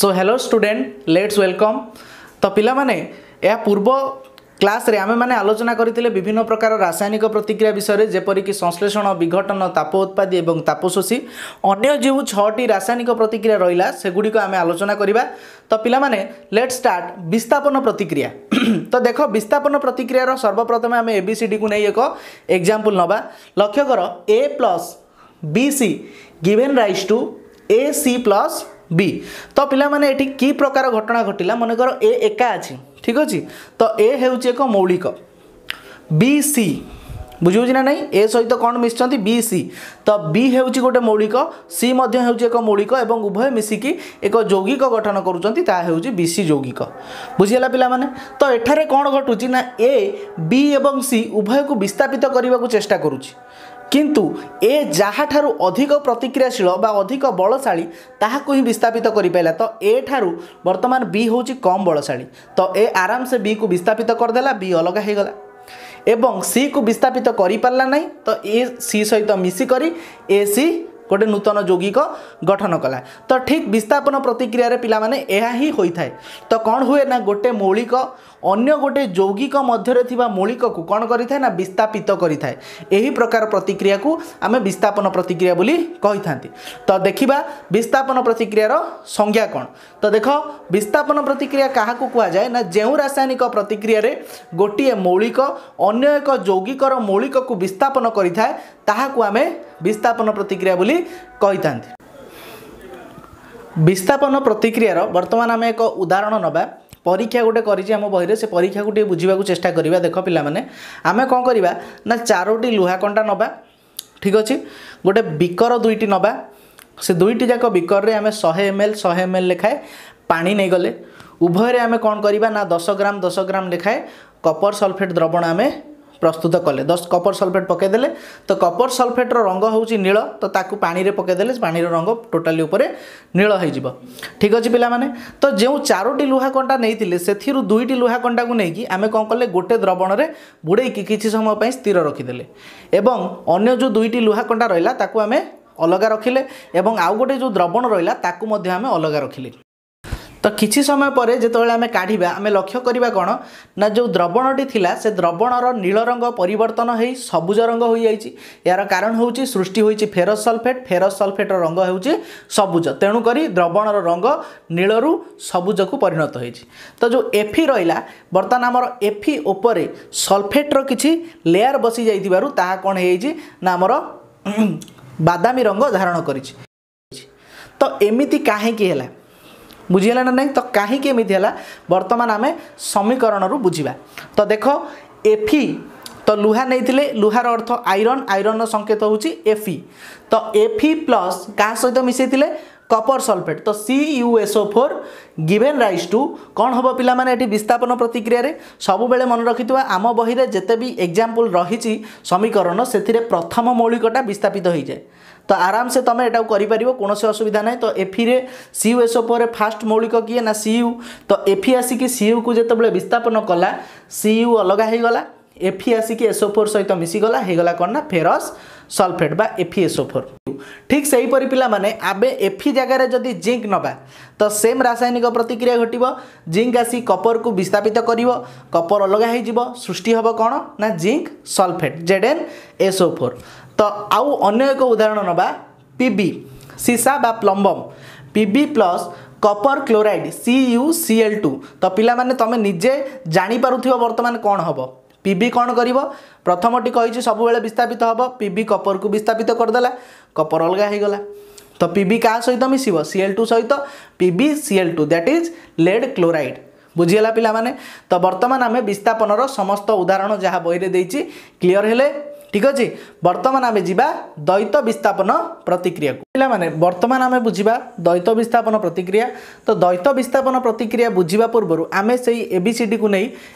so hello student let's welcome ତ ପିଲାମାନେ ଏହା ପୂର୍ବ କ୍ଲାସ୍ରେ ଆମେମାନେ ଆଲୋଚନା କରିଥିଲେ ବିଭିନ୍ନ ପ୍ରକାର ରାସାୟନିକ ପ୍ରତିକ୍ରିୟା ବିଷୟରେ ଯେପରିକି ସଂଶ୍ଳେଷଣ ବିଘଟନ ତାପ ଉତ୍ପାଦୀ ଏବଂ ତାପଶୋଷୀ ଅନ୍ୟ ଯେଉଁ ଛଅଟି ରାସାୟନିକ ପ୍ରତିକ୍ରିୟା ରହିଲା ସେଗୁଡ଼ିକ ଆମେ ଆଲୋଚନା କରିବା ତ ପିଲାମାନେ ଲେଟ୍ ଷ୍ଟାର୍ଟ ବିସ୍ଥାପନ ପ୍ରତିକ୍ରିୟା ତ ଦେଖ ବିସ୍ଥାପନ ପ୍ରତିକ୍ରିୟାର ସର୍ବପ୍ରଥମେ ଆମେ ଏ ବି ସି ଡିକୁ ନେଇ ଏକ ଏକ୍ଜାମ୍ପଲ୍ ନେବା ଲକ୍ଷ୍ୟ କର A plus B C given rise to A C plus B তো পিলামানে এটি কি প্রকার ঘটনা ঘটিলা মনে কর এ একা আছে ঠিক আছে তো এ হচ্ছে এক মৌলিক বি সি বুঝিহଉଛି না নাই ଏ ସହିତ କ'ଣ ମିଶିଛନ୍ତି ବି ସି ତ ବି ହେଉଛି ଗୋଟେ ମୌଳିକ ସି ମଧ୍ୟ ହେଉଛି ଏକ ମୌଳିକ ଏବଂ ଉଭୟ ମିଶିକି ଏକ ଯୌଗିକ ଗଠନ କରୁଛନ୍ତି ତାହା ହେଉଛି ବି ସି ଯୌଗିକ ବୁଝିଗଲା ପିଲାମାନେ ତ ଏଠାରେ କ'ଣ ଘଟୁଛି ନା ଏ ବି ଏବଂ ସି ଉଭୟକୁ ବିସ୍ଥାପିତ କରିବାକୁ ଚେଷ୍ଟା କରୁଛି କିନ୍ତୁ ଏ ଯାହାଠାରୁ ଅଧିକ ପ୍ରତିକ୍ରିୟାଶୀଳ ବା ଅଧିକ ବଳଶାଳୀ ତାହାକୁ ହିଁ ବିସ୍ଥାପିତ କରିପାରିଲା ତ ଏ ଠାରୁ ବର୍ତ୍ତମାନ ବି ହେଉଛି କମ୍ ବଳଶାଳୀ ତ ଏ ଆରାମସେ ବିକୁ ବିସ୍ଥାପିତ କରିଦେଲା ବି ଅଲଗା ହୋଇଗଲା ଏବଂ ସିକୁ ବିସ୍ଥାପିତ କରିପାରିଲା ନାହିଁ ତ ଏ ସି ସହିତ ମିଶିକରି ଏ ସି ଗୋଟେ ନୂତନ ଯୌଗିକ ଗଠନ କଲା ତ ଠିକ୍ ବିସ୍ଥାପନ ପ୍ରତିକ୍ରିୟାରେ ପିଲାମାନେ ଏହା ହିଁ ହୋଇଥାଏ ତ କ'ଣ ହୁଏ ନା ଗୋଟେ ମୌଳିକ ଅନ୍ୟ ଗୋଟିଏ ଯୌଗିକ ମଧ୍ୟରେ ଥିବା ମୌଳିକକୁ କ'ଣ କରିଥାଏ ନା ବିସ୍ଥାପିତ କରିଥାଏ ଏହି ପ୍ରକାର ପ୍ରତିକ୍ରିୟାକୁ ଆମେ ବିସ୍ଥାପନ ପ୍ରତିକ୍ରିୟା ବୋଲି କହିଥାନ୍ତି ତ ଦେଖିବା ବିସ୍ଥାପନ ପ୍ରତିକ୍ରିୟାର ସଂଜ୍ଞା କ'ଣ ତ ଦେଖ ବିସ୍ଥାପନ ପ୍ରତିକ୍ରିୟା କାହାକୁ କୁହାଯାଏ ନା ଯେଉଁ ରାସାୟନିକ ପ୍ରତିକ୍ରିୟାରେ ଗୋଟିଏ ମୌଳିକ ଅନ୍ୟ ଏକ ଯୌଗିକର ମୌଳିକକୁ ବିସ୍ଥାପନ କରିଥାଏ ତାହାକୁ ଆମେ ବିସ୍ଥାପନ ପ୍ରତିକ୍ରିୟା ବୋଲି କହିଥାନ୍ତି ବିସ୍ଥାପନ ପ୍ରତିକ୍ରିୟାର ବର୍ତ୍ତମାନ ଆମେ ଏକ ଉଦାହରଣ ନେବା পরীক্ষা গোটে করেছি আমার বইরে সে পরীক্ষা টিকে বুঝবা চেষ্টা করা দেখ পিলা মানে আমি কম করা না চারোটি লুহা কণ্টা নবা ঠিক আছে গোটে বিকর দুইটি নবা সে দুইটি যাক বিকরের আমি শহে এম এল শহে এম এল লেখায় পা নেইগলে উভয়ের আমি কম করা না দশ গ্রাম দশ গ্রাম লেখায় কপর সলফেট দ্রবণ আমি প্রস্তুত কলে দশ কপর সলফেট পকাই দেলে তো কপর সলফেটর রঙ হচ্ছে নীল তো তাকে পাণিরে পকাই দেলে পাণির রঙ টোটালি উপরে নীল হয়ে ঠিক আছে পিলামানে তো যে চারোটি লুহা কণ্টা নিয়ে সেথির দুইটি লুহা কণ্টাকে নিয়ে আমি কম কলে গোটে দ্রবণরে বুড়াইকি কিছু সময় স্থির রখিদেলে এবং অন্য যে দুইটি লুহা কণ্টা রহলা তাকে আমি ଅଲଗା ରଖିଲେ ଏବଂ ଆଉ ଗୋଟେ ଯେଉଁ ଦ୍ରବଣ ରହିଲା ତାକୁ ମଧ୍ୟ ଆମେ ଅଲଗା ରଖିଲେ तो कि समय पर जति आम काम ना जो द्रवण टी से र नी रंग परिवर्तन है सबुज रङ्गैछ या कारण हौँ सृष्टि हुन्छ फेरस सल्फेट फेरास सलफेट रंग हो सबुज रंग द्रवण रङ सबुज को परिणत हुन्छ तो जो एफि रहिला बर्तन एफिपर सल्फेट्र कि लेयर बसि ता कमर बादामी रंग धारण गरिमिति काहीँक होला ବୁଝିହେଲା ନା ନାହିଁ ତ କାହିଁକି ଏମିତି ହେଲା ବର୍ତ୍ତମାନ ଆମେ ସମୀକରଣରୁ ବୁଝିବା ତ ଦେଖ ଏଫି ତ ଲୁହା ନେଇଥିଲେ ଲୁହାର ଅର୍ଥ ଆଇରନ୍ ଆଇରନ୍ର ସଂକେତ ହେଉଛି ଏଫି ତ ଏଫି ପ୍ଲସ୍ କାହା ସହିତ ମିଶାଇଥିଲେ କପର ସଲଫେଟ୍ ତ C U SO four given rise to କ'ଣ ହେବ ପିଲାମାନେ ଏଠି ବିସ୍ଥାପନ ପ୍ରତିକ୍ରିୟାରେ ସବୁବେଳେ ମନେ ରଖିଥିବା ଆମ ବହିରେ ଯେତେ ବି ଏକ୍ଜାମ୍ପଲ୍ ରହିଛି ସମୀକରଣ ସେଥିରେ ପ୍ରଥମ ମୌଳିକଟା ବିସ୍ଥାପିତ ହୋଇଯାଏ তো ଆରାମସେ ତୁମେ ଏଟାକୁ କରିପାରିବ କୌଣସି ଅସୁବିଧା ନାହିଁ ତ ଏଫିରେ ସି ୟୁ ଏସ୍ଓ ପରେ ଫାଷ୍ଟ ମୌଳିକ କିଏ ନା ସି ୟୁ ତ ଏଫି ଆସିକି ସି ୟୁକୁ ଯେତେବେଳେ ବିସ୍ଥାପନ କଲା ସି ୟୁ ଅଲଗା ହୋଇଗଲା এফি আসিকি এসও ফোর সহিত মিশিগলা হয়েগলা কণ না ফেরস সলফেট বা এফি এসও ফোর ঠিক সেইপরি পিলা মানে আবে এফি জায়গায় যদি জিঙ্ক নবা তো সেম রাসায়নিক প্রতিক্রিয়া ঘটব জিঙ্ক আসি কপরকু বিস্থাপিত করব কপর অলগা হয়ে সৃষ্টি হব কণ না জিঙ্ক সলফেট জেড এন ତ ଆଉ ଅନ୍ୟ ଏକ ଉଦାହରଣ ନେବା ପିବି ସିସା ବା plumbum PB plus copper chloride C U C L two ତ ପିଲାମାନେ ତୁମେ ନିଜେ ଜାଣିପାରୁଥିବ ବର୍ତ୍ତମାନ କ'ଣ ହେବ পিবি କ'ଣ କରିବ ପ୍ରଥମଟି କହିଛି ସବୁବେଳେ ବିସ୍ଥାପିତ ହେବ ପିବି କପରକୁ ବିସ୍ଥାପିତ କରିଦେଲା କପର ଅଲଗା ହେଇଗଲା ତ ପିବି କାହା ସହିତ ମିଶିବ ସିଏଲ୍ ଟୁ ସହିତ PB CL two that is lead chloride ବୁଝିଗଲା ପିଲାମାନେ ତ ବର୍ତ୍ତମାନ ଆମେ ବିସ୍ଥାପନର ସମସ୍ତ ଉଦାହରଣ ଯାହା ବହିରେ ଦେଇଛି କ୍ଲିଅର୍ ହେଲେ ঠিক আছে বর্তমান আমি যা দ্বৈত বিস্থাপন প্রতিক্রিয়া পিলামানে বর্তমান আমি বুঝবা দ্বৈত বিস্থাপন প্রতিক্রিয়া তো দ্বৈত বিস্থাপন প্রতিক্রিয়া বুঝবা পূর্ব আমি সেই এবিসিডি কু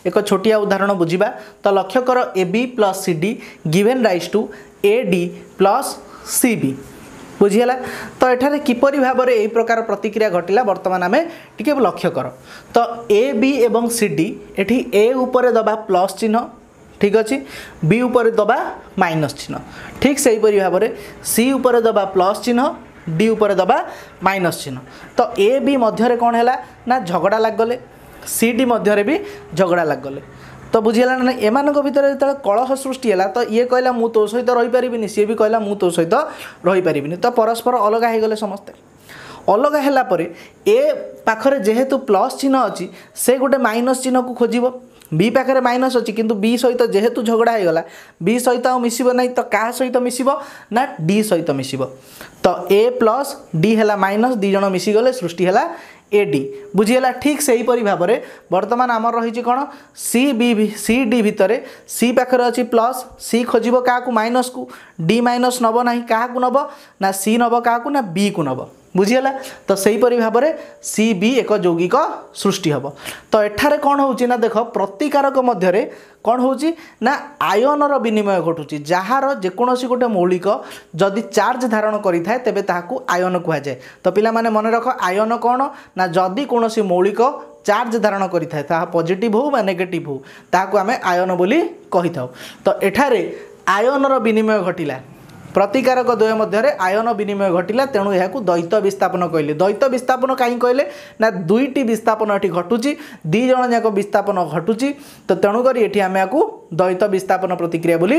এক ছোটিয়া উদাহরণ বুঝবা তো লক্ষ্য কর AB plus CD given rise to AD plus CB বুঝিগলা তো এখানে কিপর ভাবে এই প্রকার প্রতিক্রিয়া ঘটলা বর্তমান আমি টিকি লক্ষ্য কর তো এবি এবং সিডি এটি এ উপরে দেওয়া প্লস চিহ্ন ঠিক ଅଛି ବି ଉପରେ ଦେବା ମାଇନସ୍ ଚିହ୍ନ ଠିକ୍ ସେହିପରି ଭାବରେ ସି ଉପରେ ଦେବା ପ୍ଲସ୍ ଚିହ୍ନ ଡି ଉପରେ ଦେବା ମାଇନସ୍ ଚିହ୍ନ ତ ଏ ବି ମଧ୍ୟରେ କ'ଣ ହେଲା ନା ଝଗଡ଼ା ଲାଗଗଲେ ସି ଡି ମଧ୍ୟରେ ବି ଝଗଡ଼ା ଲାଗଗଲେ ତ ବୁଝିହେଲା ନା ଏମାନଙ୍କ ଭିତରେ ଯେତେବେଳେ କଳହ ସୃଷ୍ଟି ହେଲା ତ ଇଏ କହିଲା ମୁଁ ତୋ ସହିତ ରହିପାରିବିନି ସିଏ ବି କହିଲା ମୁଁ ତୋ ସହିତ ରହିପାରିବିନି ତ ପରସ୍ପର ଅଲଗା ହୋଇଗଲେ ସମସ୍ତେ ଅଲଗା ହେଲା ପରେ ଏ ପାଖରେ ଯେହେତୁ ପ୍ଲସ୍ ଚିହ୍ନ ଅଛି ସେ ଗୋଟେ ମାଇନସ୍ ଚିହ୍ନକୁ ଖୋଜିବ বি পাখে মাইনস অছি কিন্তু বি সহিত যেহেতু ঝগড়া হয়ে গলা বি সহিত আউ মিশিব নাই তো কাহা সহিত মিশিব না ডি সহিত মিশিব তো এ প্লস ডি হেলা মাইনস দুই জন মিশিগলে সৃষ্টি হেলা এ ডি বুঝিগলা ঠিক সেইপরি ভাবে বর্তমান আমার রয়েছে কোণ সি বি সি ডি ভিতরে সি পাখে অছি প্লস সি খোঁজব কাহকু মাইনস কু ডি মাইনস নব না কাহকু নব না সি নব কাহকু না বি কু নব ବୁଝିଗଲା ତ ସେହିପରି ଭାବରେ ସି ବି ଏକ ଯୌଗିକ ସୃଷ୍ଟି ହେବ ତ ଏଠାରେ କ'ଣ ହେଉଛି ନା ଦେଖ ପ୍ରତିକାରକ ମଧ୍ୟରେ କ'ଣ ହେଉଛି ନା ଆୟନର ବିନିମୟ ଘଟୁଛି ଯାହାର ଯେକୌଣସି ଗୋଟେ ମୌଳିକ ଯଦି ଚାର୍ଜ ଧାରଣ କରିଥାଏ ତେବେ ତାହାକୁ ଆୟନ କୁହାଯାଏ ତ ପିଲାମାନେ ମନେ ରଖ ଆୟନ କ'ଣ ନା ଯଦି କୌଣସି ମୌଳିକ ଚାର୍ଜ ଧାରଣ କରିଥାଏ ତାହା ପଜିଟିଭ୍ ହେଉ ବା ନେଗେଟିଭ୍ ହେଉ ତାହାକୁ ଆମେ ଆୟନ ବୋଲି କହିଥାଉ ତ ଏଠାରେ ଆୟନର ବିନିମୟ ଘଟିଲା ପ୍ରତିକାରକ ଦ୍ୱୟ ମଧ୍ୟରେ ଆୟନ ବିନିମୟ ଘଟିଲା ତେଣୁ ଏହାକୁ ଦ୍ୱୈତ ବିସ୍ଥାପନ କହିଲେ ଦ୍ୱୈତ ବିସ୍ଥାପନ କାହିଁ କହିଲେ ନା ଦୁଇଟି ବିସ୍ଥାପନ ଏଠି ଘଟୁଛି ଦୁଇ ଜଣ ଯାକ ବିସ୍ଥାପନ ଘଟୁଛି ତ ତେଣୁକରି ଏଠି ଆମେ ଏହାକୁ দ্বৈত বিস্থাপন প্রতিক্রিয়া বলে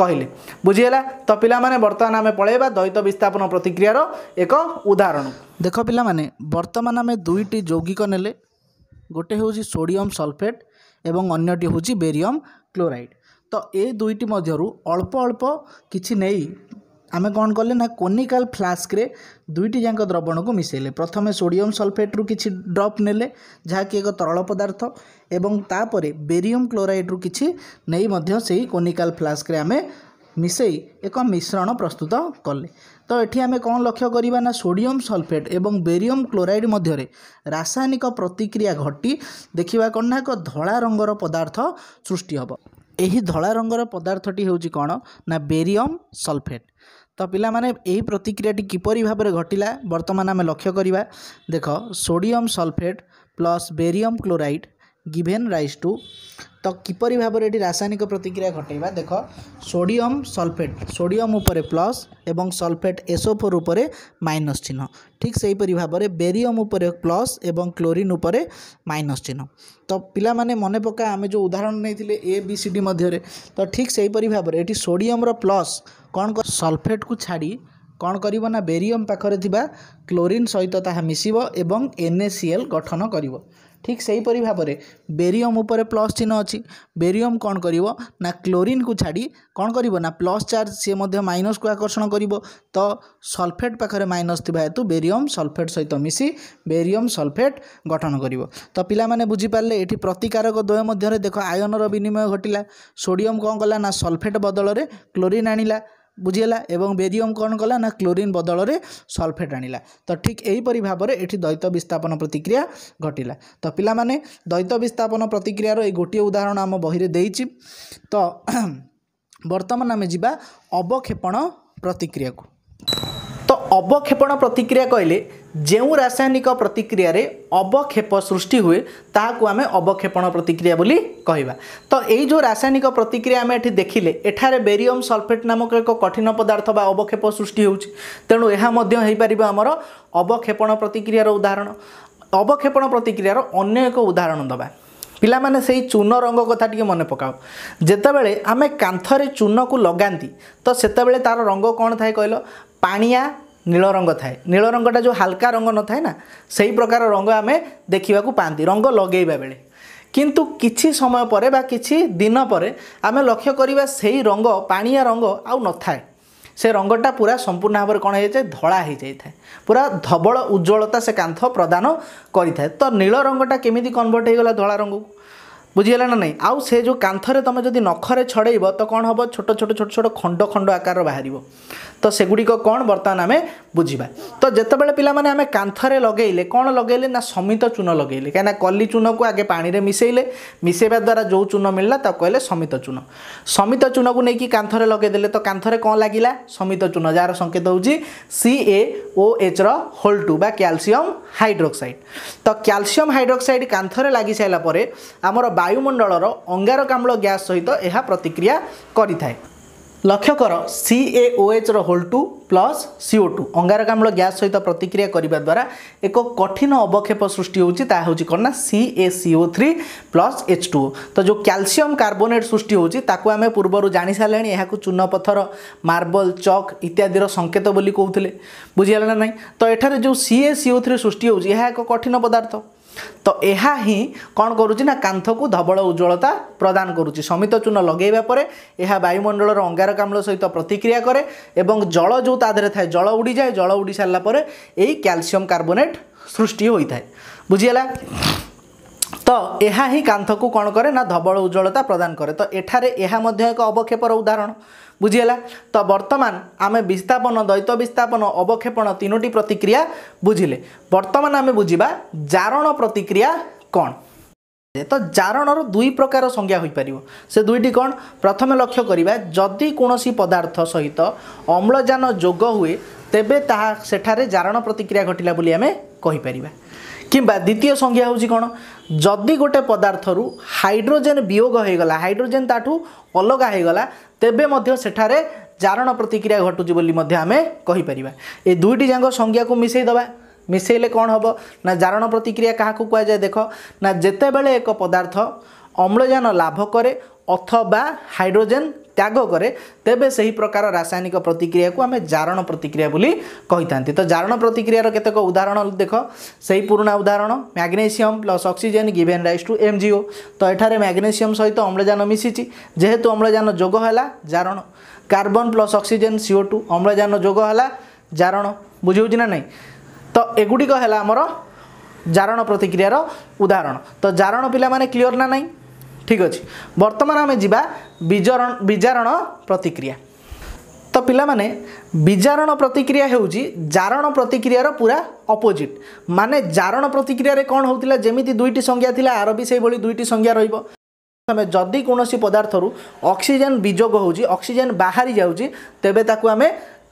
কহিলে বুঝিগলা তো পিলামানে বর্তমান আমি পলাইবা দ্বৈত বিস্থাপন প্রতিক্রিয়ার এক উদাহরণ দেখ পিলামানে বর্তমান আমি দুইটি যৌগিক নেলে গোটে হচ্ছে সোডিয়াম সলফেট এবং অন্যটি হচ্ছে বেরিয়ম ক্লোরাইড তো এই দুইটি মধ্যে অল্প অল্প কিছু নেই ଆମେ କ'ଣ କଲେ ନା କୋନିକାଲ ଫ୍ଲାସ୍କରେ ଦୁଇଟି ଯାକ ଦ୍ରବଣକୁ ମିଶାଇଲେ ପ୍ରଥମେ ସୋଡ଼ିୟମ୍ ସଲଫେଟ୍ରୁ କିଛି ଡ୍ରପ୍ ନେଲେ ଯାହାକି ଏକ ତରଳ ପଦାର୍ଥ ଏବଂ ତାପରେ ବେରିୟମ୍ କ୍ଲୋରାଇଡ଼୍ରୁ କିଛି ନେଇ ମଧ୍ୟ ସେଇ କୋନିକାଲ ଫ୍ଲାସ୍କରେ ଆମେ ମିଶାଇ ଏକ ମିଶ୍ରଣ ପ୍ରସ୍ତୁତ କଲେ ତ ଏଠି ଆମେ କ'ଣ ଲକ୍ଷ୍ୟ କରିବା ନା ସୋଡ଼ିୟମ୍ ସଲଫେଟ୍ ଏବଂ ବେରିୟମ୍ କ୍ଲୋରାଇଡ଼୍ ମଧ୍ୟରେ ରାସାୟନିକ ପ୍ରତିକ୍ରିୟା ଘଟି ଦେଖିବା କ'ଣ ନା ଏକ ଧଳା ରଙ୍ଗର ପଦାର୍ଥ ସୃଷ୍ଟି ହେବ ଏହି ଧଳା ରଙ୍ଗର ପଦାର୍ଥଟି ହେଉଛି କ'ଣ ନା ବେରିୟମ୍ ସଲଫେଟ୍ ତ ପିଲାମାନେ ଏହି ପ୍ରତିକ୍ରିୟାଟି କିପରି ଭାବରେ ଘଟିଲା ବର୍ତ୍ତମାନ ଆମେ ଲକ୍ଷ୍ୟ କରିବା ଦେଖ sodium sulphate plus barium chloride given rise to তো কিপরি ভাবে এটি রাসায়নিক প্রতিক্রিয়া ঘটাইবা দেখ সোডিয়াম সলফেট সোডিয়াম উপরে প্লস এবং সলফেট এসোফোর উপরে মাইনস চিহ্ন ঠিক সেইপরি ভাবে বেরিয়ম উপরে প্লস এবং ক্লোরিন উপরে মাইনস চিহ্ন তো পিলামানে মনে পকা আমি যে উদাহরণ নেইছিলে এ বি সি ডি মধ্যে তো ঠিক সেইপরি ভাবে এটি সোডিয়ামর প্লস কোণ সলফেট কু ছাড়ি କ'ଣ କରିବ ନା ବେରିୟମ୍ ପାଖରେ ଥିବା କ୍ଲୋରିନ୍ ସହିତ ତାହା ମିଶିବ ଏବଂ ଏନ୍ ଏ ସି ଗଠନ କରିବ ঠিক ସେହିପରି ଭାବରେ ବେରିୟମ୍ ଉପରେ ପ୍ଲସ୍ ଚିହ୍ନ ଅଛି ବେରିୟମ୍ କ'ଣ କରିବ ନା କ୍ଲୋରିନ୍କୁ ଛାଡ଼ି କ'ଣ କରିବ ନା ପ୍ଲସ୍ ଚାର୍ଜ ସିଏ ମଧ୍ୟ ମାଇନସ୍କୁ ଆକର୍ଷଣ କରିବ ତ ସଲଫେଟ୍ ପାଖରେ ମାଇନସ୍ ଥିବା ହେତୁ ବେରିୟମ୍ ସଲଫେଟ୍ ସହିତ ମିଶି ବେରିୟମ୍ ସଲଫେଟ୍ ଗଠନ କରିବ ତ ପିଲାମାନେ ବୁଝିପାରିଲେ ଏଠି ପ୍ରତିକାରକ ଦ୍ୱୟ ମଧ୍ୟରେ ଦେଖ ଆୟନର ବିନିମୟ ଘଟିଲା ସୋଡ଼ିୟମ୍ କ'ଣ କଲା ନା ସଲଫେଟ୍ ବଦଳରେ କ୍ଲୋରିନ୍ ଆଣିଲା ବୁଝିଗଲା ଏବଂ ବେରିୟମ୍ କ'ଣ କଲା ନା କ୍ଲୋରିନ୍ ବଦଳରେ ସଲଫେଟ୍ ଆଣିଲା ତ ଠିକ୍ ଏହିପରି ଭାବରେ ଏଠି ଦୈତ ବିସ୍ଥାପନ ପ୍ରତିକ୍ରିୟା ଘଟିଲା ତ ପିଲାମାନେ ଦୈତ ବିସ୍ଥାପନ ପ୍ରତିକ୍ରିୟାର ଏଇ ଗୋଟିଏ ଉଦାହରଣ ଆମ ବହିରେ ଦେଇଛି ତ ବର୍ତ୍ତମାନ ଆମେ ଯିବା ଅବକ୍ଷେପଣ ପ୍ରତିକ୍ରିୟାକୁ ଅବକ୍ଷେପଣ ପ୍ରତିକ୍ରିୟା କହିଲେ ଯେଉଁ ରାସାୟନିକ ପ୍ରତିକ୍ରିୟାରେ ଅବକ୍ଷେପ ସୃଷ୍ଟି ହୁଏ ତାହାକୁ ଆମେ ଅବକ୍ଷେପଣ ପ୍ରତିକ୍ରିୟା ବୋଲି କହିବା ତ ଏଇ ଯେଉଁ ରାସାୟନିକ ପ୍ରତିକ୍ରିୟା ଆମେ ଏଠି ଦେଖିଲେ ଏଠାରେ ବେରିୟମ୍ ସଲଫେଟ୍ ନାମକ ଏକ କଠିନ ପଦାର୍ଥ ବା ଅବକ୍ଷେପ ସୃଷ୍ଟି ହେଉଛି ତେଣୁ ଏହା ମଧ୍ୟ ହେଇପାରିବ ଆମର ଅବକ୍ଷେପଣ ପ୍ରତିକ୍ରିୟାର ଉଦାହରଣ ଅବକ୍ଷେପଣ ପ୍ରତିକ୍ରିୟାର ଅନ୍ୟ ଏକ ଉଦାହରଣ ଦେବା ପିଲାମାନେ ସେହି ଚୂନ ରଙ୍ଗ କଥା ଟିକିଏ ମନେ ପକାଅ ଯେତେବେଳେ ଆମେ କାନ୍ଥରେ ଚୂନକୁ ଲଗାନ୍ତି ତ ସେତେବେଳେ ତା'ର ରଙ୍ଗ କ'ଣ ଥାଏ କହିଲ ପାଣିଆ ନୀଳ ରଙ୍ଗ ଥାଏ ନୀଳ ରଙ୍ଗଟା ଯେଉଁ ହାଲକା ରଙ୍ଗ ନଥାଏ ନା ସେହି ପ୍ରକାର ରଙ୍ଗ ଆମେ ଦେଖିବାକୁ ପାଆନ୍ତି ରଙ୍ଗ ଲଗାଇବା ବେଳେ କିନ୍ତୁ କିଛି ସମୟ ପରେ ବା କିଛି ଦିନ ପରେ ଆମେ ଲକ୍ଷ୍ୟ କରିବା ସେହି ରଙ୍ଗ ପାଣିଆ ରଙ୍ଗ ଆଉ ନଥାଏ ସେ ରଙ୍ଗଟା ପୁରା ସମ୍ପୂର୍ଣ୍ଣ ଭାବରେ କ'ଣ ହେଇଯାଏ ଧଳା ହେଇଯାଇଥାଏ ପୁରା ଧବଳ ଉଜ୍ଜଳତା ସେ କାନ୍ଥ ପ୍ରଦାନ କରିଥାଏ ତ ନୀଳ ରଙ୍ଗଟା କେମିତି କନଭର୍ଟ ହେଇଗଲା ଧଳା ରଙ୍ଗକୁ বুঝিগলা না নাই আউ সে যে কাঁথরে তুমি যদি নখরে ছড়াইব তো কম হব ছোট ছোট ছোট ছোট খণ্ড খণ্ড আকার বাহার তো সেগুড়ি কম বর্তমান আমি বুঝবা তো যেতবে পিলামানে আমি কাঁথরে লগাইলে কম লগাইলে না সমিত চূন লগাইলে কিনা কলি চূনকু আগে পাণিরে মিশাইলে মিশাইবা দ্বারা যে চূন মিললা তা কহিলে সমিত চূন সমিত চূনকু নেই কাঁথরে লগাইদেলে তো কাঁথরে কম লাগিলা সমিত চূন যার সংকেত হচ্ছে C A O H whole two বা ক্যালসিয়াম হাইড্রোক্সাইড তো ক্যালসিয়াম হাইড্রোক্সাইড কাঁথরে লাগি সারা পরে আমার ବାୟୁମଣ୍ଡଳର ଅଙ୍ଗାରକାମ୍ଳ ଗ୍ୟାସ୍ ସହିତ ଏହା ପ୍ରତିକ୍ରିୟା କରିଥାଏ ଲକ୍ଷ୍ୟ କର C A O H whole two plus CO two ଅଙ୍ଗାରକାମ୍ଳ ଗ୍ୟାସ୍ ସହିତ ପ୍ରତିକ୍ରିୟା କରିବା ଦ୍ୱାରା ଏକ କଠିନ ଅବକ୍ଷେପ ସୃଷ୍ଟି ହେଉଛି ତାହା ହେଉଛି କ'ଣ ନା C A CO three plus H two ତ ଯେଉଁ କ୍ୟାଲସିୟମ୍ କାର୍ବୋନେଟ୍ ସୃଷ୍ଟି ହେଉଛି ତାକୁ ଆମେ ପୂର୍ବରୁ ଜାଣିସାରିଲେଣି ଏହାକୁ ଚୂନପଥର ମାର୍ବଲ ଚକ୍ ଇତ୍ୟାଦିର ସଙ୍କେତ ବୋଲି କହୁଥିଲେ ବୁଝିହେଲା ନା ନାହିଁ ତ ଏଠାରେ ଯେଉଁ ସି ଏ ସିଓ ଥ୍ରୀ ସୃଷ୍ଟି ହେଉଛି ଏହା ଏକ କଠିନ ପଦାର୍ଥ ତ ଏହା ହିଁ କ'ଣ କରୁଛି ନା କାନ୍ଥକୁ ଧବଳ ଉଜ୍ଜଳତା ପ୍ରଦାନ କରୁଛି ସମିତ ଚୂନ ଲଗାଇବା ପରେ ଏହା ବାୟୁମଣ୍ଡଳର ଅଙ୍ଗାରକାମ୍ଳ ସହିତ ପ୍ରତିକ୍ରିୟା କରେ ଏବଂ ଜଳ ଯେଉଁ ତା ଦେହରେ ଥାଏ ଜଳ ଉଡ଼ିଯାଏ ଜଳ ଉଡ଼ି ସାରିଲା ପରେ ଏହି କ୍ୟାଲସିୟମ୍ କାର୍ବୋନେଟ୍ ସୃଷ୍ଟି ହୋଇଥାଏ ବୁଝିଗଲା ତ ଏହା ହିଁ କାନ୍ଥକୁ କ'ଣ କରେ ନା ଧବଳ ଉଜ୍ଜଳତା ପ୍ରଦାନ କରେ ତ ଏଠାରେ ଏହା ମଧ୍ୟ ଏକ ଅବକ୍ଷେପର ଉଦାହରଣ বুঝিগলা তো বর্তমান আমি বিস্থাপন দ্বৈত বিস্থাপন অবক্ষেপণ তিনোটি প্রতিক্রিয়া বুঝিলে বর্তমান আমি বুঝিবা জারণ প্রতিক্রিয়া কণ তো জারণর দুই প্রকার সংজ্ঞা হয়েপার সে দুইটি কণ প্রথমে লক্ষ্য করা যদি কোণী পদার্থ সহিত অম্লজান যোগ হুয়ে তেবে তাহা সেঠারে জারণ প্রতিক্রিয়া ঘটিলা বলে আমি কহিপারিবা কিংবা দ্বিতীয় সংজ্ঞা ହେଉଛି କ'ଣ ଯଦି ଗୋଟେ ପଦାର୍ଥରୁ ହାଇଡ୍ରୋଜେନ୍ ବିୟୋଗ ହୋଇଗଲା ହାଇଡ୍ରୋଜେନ୍ ତାଠୁ ଅଲଗା ହୋଇଗଲା ତେବେ ମଧ୍ୟ ସେଠାରେ ଜାରଣ ପ୍ରତିକ୍ରିୟା ଘଟୁଛି ବୋଲି ମଧ୍ୟ ଆମେ କହିପାରିବା ଏ ଦୁଇଟି ଯାକ ସଂଜ୍ଞାକୁ ମିଶାଇ ଦେବା ମିଶାଇଲେ କ'ଣ ହେବ ନା ଜାରଣ ପ୍ରତିକ୍ରିୟା କାହାକୁ କୁହାଯାଏ ଦେଖ ନା ଯେତେବେଳେ ଏକ ପଦାର୍ଥ ଅମ୍ଳଜାନ ଲାଭ କରେ অথবা হাইড্রোজেন ত্যাগ করে তেবে সেই প্রকার রাসায়নিক প্রতিক্রিয়াকে আমি জারণ প্রতিক্রিয়া বলে কইথান্তি তো জারণ প্রতিক্রিয়ার কেতক উদাহরণ দেখ সেই পুরোনা উদাহরণ magnesium plus oxygen given rise to MGO তো এখানে ম্যাগনেসিয়াম সহিত অম্লজান মিশিছি যেহেতু অম্লজান যোগ হল জারণ carbon plus oxygen CO two অম্লজান যোগ হল জারণ বুঝি না নাই তো এগুড়ি হল আমার জারণ প্রতিক্রিয়ার উদাহরণ তো জারণ পিলা মানে ক্লিয়র না নাই ঠিক ଅଛି ବର୍ତ୍ତମାନ ଆମେ ଯିବା ବିଜରଣ ବିଜାରଣ ପ୍ରତିକ୍ରିୟା ତ ପିଲାମାନେ ବିଜାରଣ ପ୍ରତିକ୍ରିୟା ହେଉଛି ଜାରଣ ପ୍ରତିକ୍ରିୟାର ପୁରା ଅପୋଜିଟ୍ ମାନେ ଜାରଣ ପ୍ରତିକ୍ରିୟାରେ କ'ଣ ହେଉଥିଲା ଯେମିତି ଦୁଇଟି ସଂଜ୍ଞା ଥିଲା ଆର ବି ସେଇଭଳି ଦୁଇଟି ସଂଜ୍ଞା ରହିବ ଆମେ ଯଦି କୌଣସି ପଦାର୍ଥରୁ ଅକ୍ସିଜେନ୍ ବିଯୋଗ ହେଉଛି ଅକ୍ସିଜେନ୍ ବାହାରି ଯାଉଛି ତେବେ ତାକୁ ଆମେ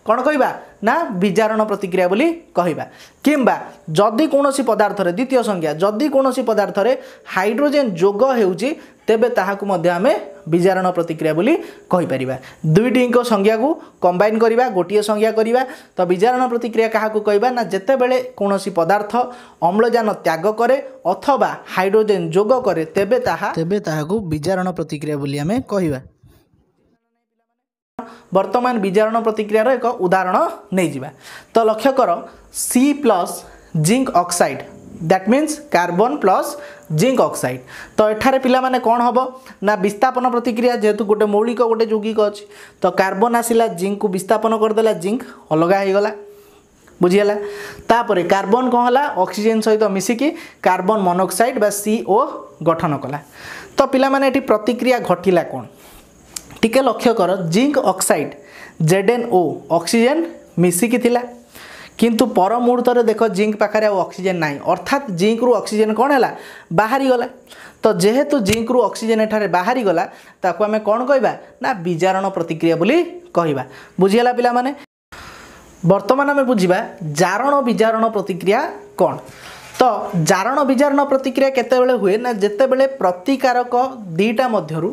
କ'ଣ କହିବା ନା ବିଜାରଣ ପ୍ରତିକ୍ରିୟା ବୋଲି କହିବା କିମ୍ବା ଯଦି କୌଣସି ପଦାର୍ଥରେ ଦ୍ୱିତୀୟ ସଂଜ୍ଞା ଯଦି କୌଣସି ପଦାର୍ଥରେ ହାଇଡ୍ରୋଜେନ୍ ଯୋଗ ହେଉଛି ତେବେ ତାହାକୁ ମଧ୍ୟ ଆମେ ବିଜାରଣ ପ୍ରତିକ୍ରିୟା ବୋଲି କହିପାରିବା ଦୁଇଟିଙ୍କ ସଂଜ୍ଞାକୁ କମ୍ବାଇନ୍ କରିବା ଗୋଟିଏ ସଂଜ୍ଞା କରିବା ତ ବିଜାରଣ ପ୍ରତିକ୍ରିୟା କାହାକୁ କହିବା ନା ଯେତେବେଳେ କୌଣସି ପଦାର୍ଥ ଅମ୍ଳଜାନ ତ୍ୟାଗ କରେ ଅଥବା ହାଇଡ୍ରୋଜେନ୍ ଯୋଗ କରେ ତେବେ ତାହା ତେବେ ତାହାକୁ ବିଜାରଣ ପ୍ରତିକ୍ରିୟା ବୋଲି ଆମେ କହିବା ବର୍ତ୍ତମାନ ବିଜାରଣ ପ୍ରତିକ୍ରିୟାର ଏକ ଉଦାହରଣ ନେଇଯିବା ତ ଲକ୍ଷ୍ୟ କର C plus zinc oxide that means carbon plus zinc oxide ତ ଏଠାରେ ପିଲାମାନେ କ'ଣ ହେବ ନା ବିସ୍ଥାପନ ପ୍ରତିକ୍ରିୟା ଯେହେତୁ ଗୋଟେ ମୌଳିକ ଗୋଟେ ଯୌଗିକ ଅଛି ତ କାର୍ବନ୍ ଆସିଲା ଜିଙ୍କ୍କୁ ବିସ୍ଥାପନ କରିଦେଲା ଜିଙ୍କ୍ ଅଲଗା ହୋଇଗଲା ବୁଝିଗଲା ତାପରେ କାର୍ବନ୍ କ'ଣ ହେଲା ଅକ୍ସିଜେନ୍ ସହିତ ମିଶିକି କାର୍ବନ୍ ମନୋକ୍ସାଇଡ୍ ବା ସି ଓ ଗଠନ କଲା ତ ପିଲାମାନେ ଏଠି ପ୍ରତିକ୍ରିୟା ଘଟିଲା କ'ଣ টিকে লক্ষ্য কর জিঙ্ক অক্সাইড জেডেন ও অক্সিজেন মিশিকি লা কিন্তু পর মুহূর্তে দেখ জিঙ্ক পাখে অক্সিজেন না অর্থাৎ জিঙ্ক্রু অক্সিজেন কণ হল বাহারি গলা তো যেহেতু জিঙ্ক্রু অক্সিজেন এখানে বাহারি গলা তাকে আমি কণ কহবা না বিজারণ প্রতিক্রিয়া বলে কহবা বুঝিগাল পিলা মানে বর্তমান আমি বুঝবা জারণ বিজারণ প্রতিক্রিয়া কণ ତ ଜାରଣ ବିଜାରଣ ପ୍ରତିକ୍ରିୟା କେତେବେଳେ ହୁଏ ନା ଯେତେବେଳେ ପ୍ରତିକାରକ ଦୁଇଟା ମଧ୍ୟରୁ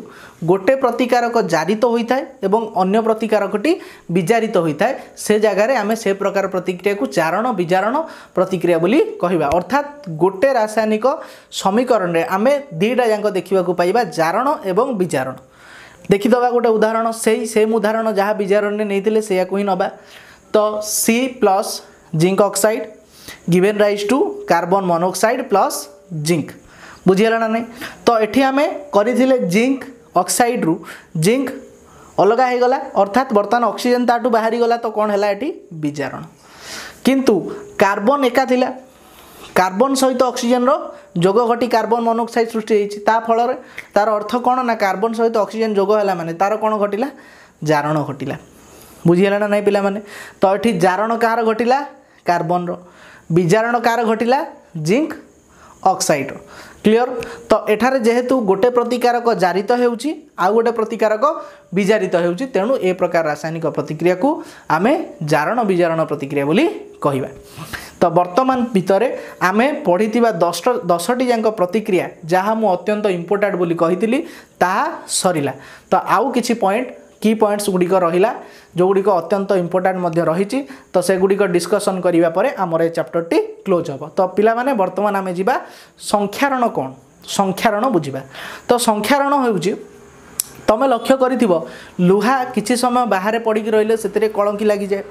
ଗୋଟେ ପ୍ରତିକାରକ ଜାରିତ ହୋଇଥାଏ ଏବଂ ଅନ୍ୟ ପ୍ରତିକାରକଟି ବିଜାରିତ ହୋଇଥାଏ ସେ ଜାଗାରେ ଆମେ ସେ ପ୍ରକାର ପ୍ରତିକ୍ରିୟାକୁ ଚାରଣ ବିଜାରଣ ପ୍ରତିକ୍ରିୟା ବୋଲି କହିବା ଅର୍ଥାତ୍ ଗୋଟେ ରାସାୟନିକ ସମୀକରଣରେ ଆମେ ଦୁଇଟା ଯାକ ଦେଖିବାକୁ ପାଇବା ଜାରଣ ଏବଂ ବିଜାରଣ ଦେଖିଦେବା ଗୋଟେ ଉଦାହରଣ ସେଇ ସେମ୍ ଉଦାହରଣ ଯାହା ବିଜାରଣରେ ନେଇଥିଲେ ସେଇଆକୁ ହିଁ ନେବା ତ C plus zinc oxide given rise to carbon monoxide plus zinc বুঝিগলা না নাই তো এটি আমি করিলে জিঙ্ক অক্সাইড্রু জিঙ্ক অলগা হয়ে গলা অর্থাৎ বর্তমান অক্সিজেন তাঠু বাহারি গলা তো কোণ হল এটি বিজারণ কিন্তু কার্বন একা লা কার্বন সহিত অক্সিজেনর যোগ ঘটি কার্বন মনোক্সাইড সৃষ্টি হয়েছে তা ফলরে তার অর্থ কোণ না কার্বন সহিত অক্সিজেন যোগ হলা মানে তার কোণ ঘটিলা জারণ ঘটিলা বুঝিগলা না নাই পিলা মানে তো এটি জারণ কাহার ঘটিলা কার্বনর বিজারণ কার ঘটিলা জিঙ্ক অক্সাইডর ক্লিয়র তো এখানে যেহেতু গোটে প্রতিকারক জারিত হেউচি আউ গোটে প্রতিকারক বিজারিত হেউচি তেণু এ প্রকার রাসায়নিক প্রতিক্রিয়াকু আমি জারণ বিজারণ প্রতিক্রিয়া বলি কহিবা তো বর্তমান ভিতরে আমি পড়িথিবা 10 10টি যাঙ্ক প্রতিক্রিয়া যাহা মু অত্যন্ত ইম্পর্টান্ট বলি কহিଥିଲି তাহা সরিলা তো আউ কিছু পয়েন্ট କି ପଏଣ୍ଟସ ଗୁଡ଼ିକ ରହିଲା ଯେଉଁଗୁଡ଼ିକ ଅତ୍ୟନ୍ତ ଇମ୍ପୋର୍ଟାଣ୍ଟ ମଧ୍ୟ ରହିଛି ତ ସେଗୁଡ଼ିକ ଡିସ୍କସନ୍ କରିବା ପରେ ଆମର ଏ ଚାପ୍ଟରଟି କ୍ଲୋଜ୍ ହେବ ତ ପିଲାମାନେ ବର୍ତ୍ତମାନ ଆମେ ଯିବା ସଂଖ୍ୟାରଣ କ'ଣ ସଂଖ୍ୟାରଣ ବୁଝିବା ତ ସଂଖ୍ୟାରଣ ହେଉଛି ତମେ ଲକ୍ଷ୍ୟ କରିଥିବ ଲୁହା କିଛି ସମୟ ବାହାରେ ପଡ଼ିକି ରହିଲେ ସେଥିରେ କଳଙ୍କି ଲାଗିଯାଏ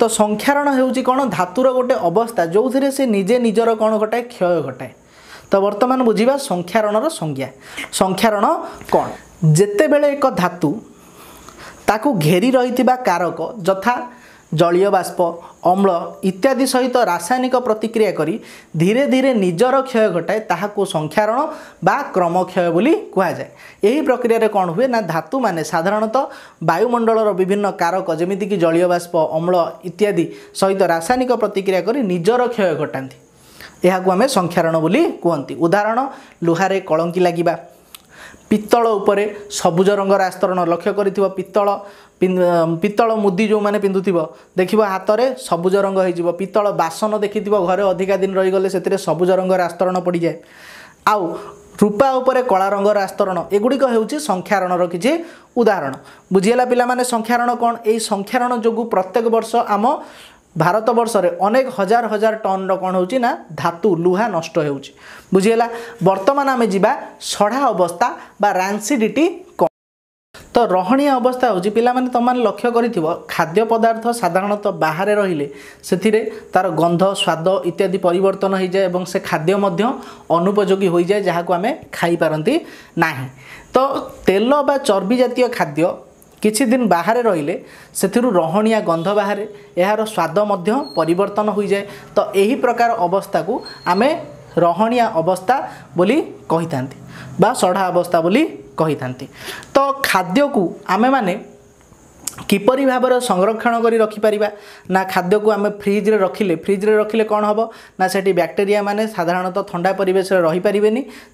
ତ ସଂଖ୍ୟାରଣ ହେଉଛି କ'ଣ ଧାତୁର ଗୋଟେ ଅବସ୍ଥା ଯେଉଁଥିରେ ସେ ନିଜେ ନିଜର କ'ଣ ଘଟାଏ କ୍ଷୟ ଘଟାଏ ତ ବର୍ତ୍ତମାନ ବୁଝିବା ସଂଖ୍ୟାରଣର ସଂଜ୍ଞା ସଂଖ୍ୟାରଣ କ'ଣ ଯେତେବେଳେ ଏକ ଧାତୁ ତାକୁ ଘେରି ରହିଥିବା କାରକ ଯଥା ଜଳୀୟ ବାଷ୍ପ ଅମ୍ଳ ଇତ୍ୟାଦି ସହିତ ରାସାୟନିକ ପ୍ରତିକ୍ରିୟା କରି ଧୀରେ ଧୀରେ ନିଜର କ୍ଷୟ ଘଟାଏ ତାହାକୁ ସଂଖ୍ୟାରଣ ବା କ୍ରମକ୍ଷୟ ବୋଲି କୁହାଯାଏ ଏହି ପ୍ରକ୍ରିୟାରେ କ'ଣ ହୁଏ ନା ଧାତୁମାନେ ସାଧାରଣତଃ ବାୟୁମଣ୍ଡଳର ବିଭିନ୍ନ କାରକ ଯେମିତିକି ଜଳୀୟ ବାଷ୍ପ ଅମ୍ଳ ଇତ୍ୟାଦି ସହିତ ରାସାୟନିକ ପ୍ରତିକ୍ରିୟା କରି ନିଜର କ୍ଷୟ ଘଟାନ୍ତି ଏହାକୁ ଆମେ ସଂଖ୍ୟାରଣ ବୋଲି କୁହନ୍ତି ଉଦାହରଣ ଲୁହାରେ କଳଙ୍କି ଲାଗିବା ପିତ୍ତଳ ଉପରେ ସବୁଜ ରଙ୍ଗର ଆସ୍ତରଣ ଲକ୍ଷ୍ୟ କରିଥିବ ପିତ୍ତଳ ପିତ୍ତଳ ମୁଦି ଯେଉଁମାନେ ପିନ୍ଧୁଥିବ ଦେଖିବ ହାତରେ ସବୁଜ ରଙ୍ଗ ହୋଇଯିବ ପିତ୍ତଳ ବାସନ ଦେଖିଥିବ ଘରେ ଅଧିକା ଦିନ ରହିଗଲେ ସେଥିରେ ସବୁଜ ରଙ୍ଗର ଆସ୍ତରଣ ପଡ଼ିଯାଏ ଆଉ ରୂପା ଉପରେ କଳା ରଙ୍ଗର ଆସ୍ତରଣ ଏଗୁଡ଼ିକ ହେଉଛି ସଂଖ୍ୟାରଣର କିଛି ଉଦାହରଣ ବୁଝିଗଲା ପିଲାମାନେ ସଂଖ୍ୟାରଣ କ'ଣ ଏହି ସଂଖ୍ୟାରଣ ଯୋଗୁଁ ପ୍ରତ୍ୟେକ ବର୍ଷ ଆମ ଭାରତବର୍ଷରେ ଅନେକ ହଜାର ହଜାର ଟନ୍ର କ'ଣ ହେଉଛି ନା ଧାତୁ ଲୁହା ନଷ୍ଟ ହେଉଛି ବୁଝିଗଲା ବର୍ତ୍ତମାନ ଆମେ ଯିବା ସଢ଼ା ଅବସ୍ଥା ବା ରାନ୍ସିଡିଟି ତ ରହଣୀୟ ଅବସ୍ଥା ହେଉଛି ପିଲାମାନେ ତୁମମାନେ ଲକ୍ଷ୍ୟ କରିଥିବ ଖାଦ୍ୟ ପଦାର୍ଥ ସାଧାରଣତଃ ବାହାରେ ରହିଲେ ସେଥିରେ ତା'ର ଗନ୍ଧ ସ୍ୱାଦ ଇତ୍ୟାଦି ପରିବର୍ତ୍ତନ ହୋଇଯାଏ ଏବଂ ସେ ଖାଦ୍ୟ ମଧ୍ୟ ଅନୁପଯୋଗୀ ହୋଇଯାଏ ଯାହାକୁ ଆମେ ଖାଇପାରନ୍ତି ନାହିଁ ତ ତେଲ ବା ଚର୍ବି ଜାତୀୟ ଖାଦ୍ୟ କିଛି ଦିନ ବାହାରେ ରହିଲେ ସେଥିରୁ ରହଣିଆ ଗନ୍ଧ ବାହାରେ ଏହାର ସ୍ୱାଦ ମଧ୍ୟ ପରିବର୍ତ୍ତନ ହୋଇଯାଏ ତ ଏହି ପ୍ରକାର ଅବସ୍ଥାକୁ ଆମେ ରହଣିଆ ଅବସ୍ଥା ବୋଲି କହିଥାନ୍ତି ବା ସଢ଼ା ଅବସ୍ଥା ବୋଲି କହିଥାନ୍ତି ତ ଖାଦ୍ୟକୁ ଆମେମାନେ কিপরি ভাবে সংরক্ষণ করে রখিপারা না খাদ্যক আমি ফ্রিজ্রে রখিলে ফ্রিজ্রে রখিলে কম হব না সেটি ব্যাকটেরিয়া মানে সাধারণত থা পরিবেশে রহিপারে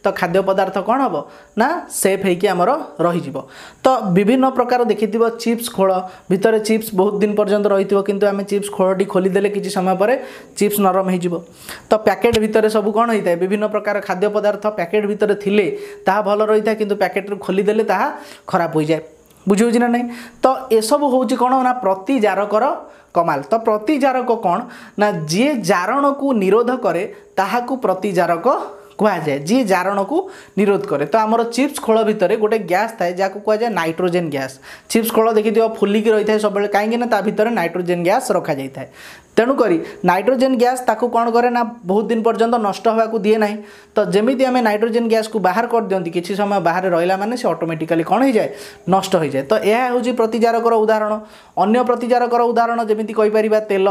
তো খাদ্য পদার্থ কম হব না সেফ হয়েকি আমার রহিযোগ তো বিভিন্ন প্রকার দেখিথিব চিপস খোল ভিতরে চিপস বহুত দিন পর্যন্ত রহিথিব কিন্তু আমি চিপস খোলটি খোলিদেলে কিছু সময় পরে চিপস নরম হয়েযিব তো প্যাকেট ভিতরে সবু কম হয়ে থাকে বিভিন্ন প্রকার খাদ্য পদার্থ প্যাকেট ভিতরে লে তাহা ভালো রয়ে থাকে কিন্তু প্যাকেট্রু খোলিদেলে তাহা খারাপ হয়ে যায় ବୁଝିହେଉଛି ନା ନାହିଁ ତ ଏସବୁ ହେଉଛି କ'ଣ ନା ପ୍ରତି ଜାରକର କମାଲ ତ ପ୍ରତି ଜାରକ କ'ଣ ନା ଯିଏ ଜାରଣକୁ ନିରୋଧ କରେ ତାହାକୁ ପ୍ରତି ଜାରକ କୁହାଯାଏ ଯିଏ ଜାରଣକୁ ନିରୋଧ କରେ ତ ଆମର ଚିପ୍ସ ଖୋଳ ଭିତରେ ଗୋଟେ ଗ୍ୟାସ୍ ଥାଏ ଯାହାକୁ କୁହାଯାଏ ନାଇଟ୍ରୋଜେନ୍ ଗ୍ୟାସ୍ ଚିପ୍ସ ଖୋଳ ଦେଖିଥିବ ଫୁଲିକି ରହିଥାଏ ସବୁବେଳେ କାହିଁକି ନା ତା ଭିତରେ ନାଇଟ୍ରୋଜେନ୍ ଗ୍ୟାସ୍ ରଖାଯାଇଥାଏ তেণুকরি নাইট্রোজেন গ্যাস তাকে କ'ଣ କରେ ନା ବହୁତ ଦିନ ପର୍ଯ୍ୟନ୍ତ ନଷ୍ଟ ହେବାକୁ ଦିଏ ନାହିଁ ତ ଯେମିତି ଆମେ ନାଇଟ୍ରୋଜେନ୍ ଗ୍ୟାସ୍କୁ ବାହାର କରିଦିଅନ୍ତି କିଛି ସମୟ ବାହାରେ ରହିଲା ମାନେ ସେ ଅଟୋମେଟିକାଲି କ'ଣ ହୋଇଯାଏ ନଷ୍ଟ ହୋଇଯାଏ ତ ଏହା ହେଉଛି ପ୍ରତିଜାରକର ଉଦାହରଣ ଅନ୍ୟ ପ୍ରତିଜାରକର ଉଦାହରଣ ଯେମିତି କହିପାରିବା ତେଲ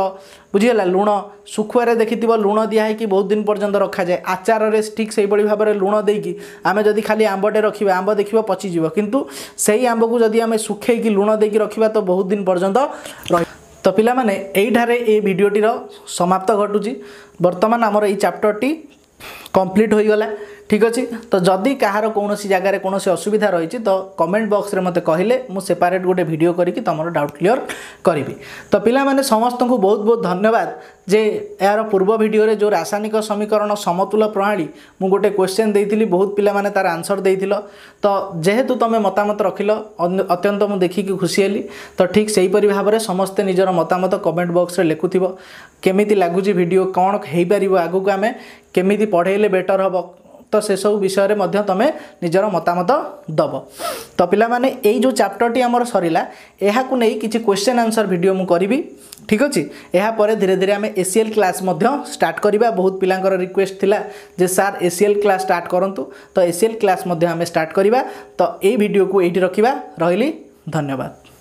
ବୁଝିଗଲା ଲୁଣ ଶୁଖୁଆରେ ଦେଖିଥିବ ଲୁଣ ଦିଆ ହେଇକି ବହୁତ ଦିନ ପର୍ଯ୍ୟନ୍ତ ରଖାଯାଏ ଆଚାରରେ ଠିକ୍ ସେଇଭଳି ଭାବରେ ଲୁଣ ଦେଇକି ଆମେ ଯଦି ଖାଲି ଆମ୍ବଟେ ରଖିବା ଆମ୍ବ ଦେଖିବ ପଚିଯିବ କିନ୍ତୁ ସେଇ ଆମ୍ବକୁ ଯଦି ଆମେ ଶୁଖେଇକି ଲୁଣ ଦେଇକି ରଖିବା ତ ବହୁତ ଦିନ ପର୍ଯ୍ୟନ୍ତ ରହି ତ ପିଲାମାନେ ଏଇଠାରେ ଏ ଭିଡ଼ିଓଟିର ସମାପ୍ତ ଘଟୁଛି ବର୍ତ୍ତମାନ ଆମର ଏଇ ଚାପ୍ଟରଟି କମ୍ପ୍ଲିଟ୍ ହୋଇଗଲା ঠিক ଅଛି ତ ଯଦି କାହାର କୌଣସି ଜାଗାରେ କୌଣସି ଅସୁବିଧା ରହିଛି ତ କମେଣ୍ଟ ବକ୍ସରେ ମୋତେ କହିଲେ ମୁଁ ସେପାରେଟ୍ ଗୋଟେ ଭିଡ଼ିଓ କରିକି ତୁମର ଡାଉଟ୍ କ୍ଲିଅର୍ କରିବି ତ ପିଲାମାନେ ସମସ୍ତଙ୍କୁ ବହୁତ ବହୁତ ଧନ୍ୟବାଦ ଯେ ଏହାର ପୂର୍ବ ଭିଡ଼ିଓରେ ଯେଉଁ ରାସାୟନିକ ସମୀକରଣ ସମତୁଲ ପ୍ରଣାଳୀ ମୁଁ ଗୋଟେ କ୍ୱେଶ୍ଚନ୍ ଦେଇଥିଲି ବହୁତ ପିଲାମାନେ ତାର ଆନ୍ସର୍ ଦେଇଥିଲ ତ ଯେହେତୁ ତୁମେ ମତାମତ ରଖିଲ ଅତ୍ୟନ୍ତ ମୁଁ ଦେଖିକି ଖୁସି ହେଲି ତ ଠିକ୍ ସେହିପରି ଭାବରେ ସମସ୍ତେ ନିଜର ମତାମତ କମେଣ୍ଟ ବକ୍ସରେ ଲେଖୁଥିବ କେମିତି ଲାଗୁଛି ଭିଡ଼ିଓ କ'ଣ ହେଇପାରିବ ଆଗକୁ ଆମେ କେମିତି ପଢ଼େଇଲେ ବେଟର୍ ହେବ তো ସେସବୁ ବିଷୟରେ ମଧ୍ୟ ତୁମେ ନିଜର ମତାମତ ଦେବ ତ ପିଲାମାନେ ଏଇ ଯେଉଁ ଚାପ୍ଟରଟି ଆମର ସରିଲା ଏହାକୁ ନେଇ କିଛି କ୍ୱେଶ୍ଚନ୍ ଆନ୍ସର୍ ଭିଡ଼ିଓ ମୁଁ କରିବି ଠିକ୍ ଅଛି ଏହାପରେ ଧୀରେ ଧୀରେ ଆମେ ଏସିଏଲ୍ କ୍ଲାସ୍ ମଧ୍ୟ ଷ୍ଟାର୍ଟ କରିବା ବହୁତ ପିଲାଙ୍କର ରିକ୍ୱେଷ୍ଟ ଥିଲା ଯେ ସାର୍ ଏସିଏଲ୍ କ୍ଲାସ୍ ଷ୍ଟାର୍ଟ କରନ୍ତୁ ତ ଏସିଏଲ୍ କ୍ଲାସ୍ ମଧ୍ୟ ଆମେ ଷ୍ଟାର୍ଟ କରିବା ତ ଏଇ ଭିଡ଼ିଓକୁ ଏଇଠି ରଖିବା ରହିଲି ଧନ୍ୟବାଦ